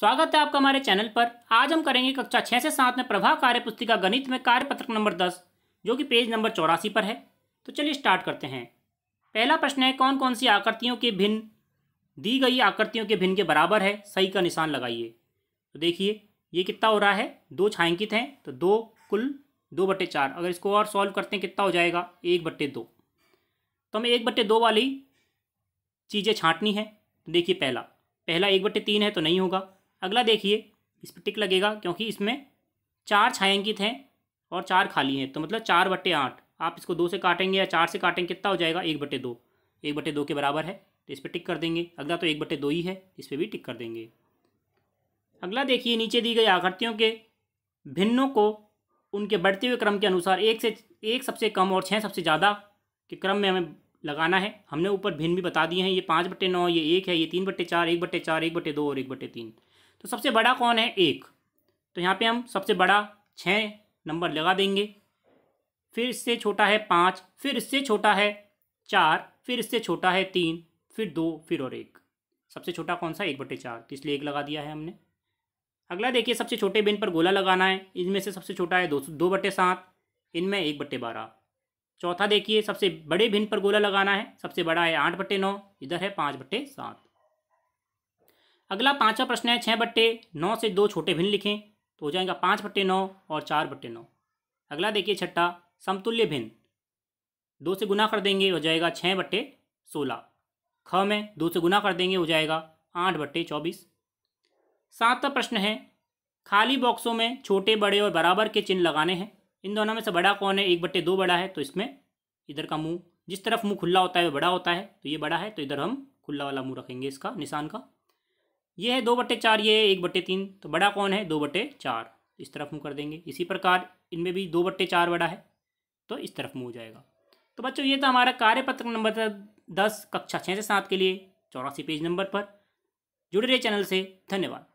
स्वागत है आपका हमारे चैनल पर आज हम करेंगे कक्षा छः से सात में प्रभा कार्य पुस्तिका गणित में कार्य पत्रक नंबर दस जो कि पेज नंबर चौरासी पर है तो चलिए स्टार्ट करते हैं पहला प्रश्न है कौन कौन सी आकृतियों के भिन्न दी गई आकृतियों के भिन्न के बराबर है सही का निशान लगाइए तो देखिए ये कितना हो रहा है दो छायांकित हैं तो दो कुल दो बट्टे चार अगर इसको और सॉल्व करते हैं कितना हो जाएगा एक बट्टे दो तो हमें एक बट्टे दो वाली चीज़ें छाँटनी है तो देखिए पहला पहला एक बट्टे तीन है तो नहीं होगा अगला देखिए इस पर टिक लगेगा क्योंकि इसमें चार छायांकित हैं और चार खाली हैं तो मतलब चार बट्टे आठ आप इसको दो से काटेंगे या चार से काटेंगे कितना हो जाएगा एक बटे दो एक बटे दो के बराबर है तो इस पर टिक कर देंगे अगला तो एक बटे दो ही है इस पर भी टिक कर देंगे अगला देखिए नीचे दी गई आकृतियों के भिन्नों को उनके बढ़ते हुए क्रम के अनुसार एक से एक सबसे कम और छः सबसे ज़्यादा के क्रम में हमें लगाना है हमने ऊपर भिन्न भी बता दिए हैं ये पाँच बट्टे नौ ये एक है ये तीन बट्टे चार एक बट्टे चार एक बटे दो और एक बटे तीन तो सबसे बड़ा कौन है एक तो यहाँ पे हम सबसे बड़ा छः नंबर लगा देंगे फिर इससे छोटा है पाँच फिर इससे छोटा है चार फिर इससे छोटा है तीन फिर दो फिर और एक सबसे छोटा कौन सा एक बटे चार तो इसलिए एक लगा दिया है हमने अगला देखिए सबसे छोटे बिन पर गोला लगाना है इनमें से सबसे छोटा है दो दो बटे सात इनमें एक बटे बारह चौथा देखिए सबसे बड़े भिन्न पर गोला लगाना है सबसे बड़ा है आठ बटे नौ इधर है पाँच बटे सात अगला पांचवा प्रश्न है छः बट्टे नौ से दो छोटे भिन्न लिखें तो हो जाएगा पाँच बट्टे नौ और चार बट्टे नौ अगला देखिए छठा समतुल्य भिन्न दो से गुना कर देंगे हो जाएगा छः बट्टे सोलह ख में दो से गुना कर देंगे हो जाएगा आठ बट्टे चौबीस सातवा प्रश्न है खाली बॉक्सों में छोटे बड़े और बराबर के चिन्ह लगाने हैं इन दोनों में से बड़ा कौन है एक बट्टे दो बड़ा है तो इसमें इधर का मुंह जिस तरफ मुंह खुला होता है वह बड़ा होता है तो ये बड़ा है तो इधर हम खुला वाला मुंह रखेंगे इसका निशान का ये है दो बट्टे चार ये है एक बट्टे तीन तो बड़ा कौन है दो बट्टे चार तो इस तरफ मुँह कर देंगे इसी प्रकार इनमें भी दो बट्टे चार बड़ा है तो इस तरफ मुँह हो जाएगा तो बच्चों ये था हमारा कार्यपत्र नंबर था दस कक्षा छः से सात के लिए चौरासी पेज नंबर पर जुड़े रहे चैनल से धन्यवाद